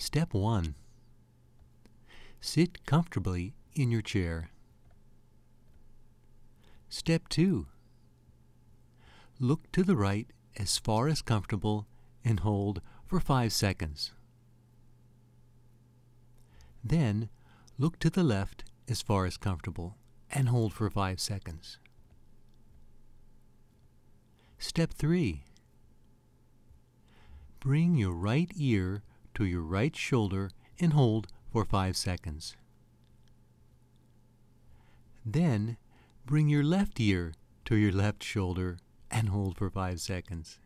Step 1 Sit comfortably in your chair. Step 2 Look to the right as far as comfortable and hold for 5 seconds. Then look to the left as far as comfortable and hold for 5 seconds. Step 3 Bring your right ear to your right shoulder and hold for 5 seconds. Then, bring your left ear to your left shoulder and hold for 5 seconds.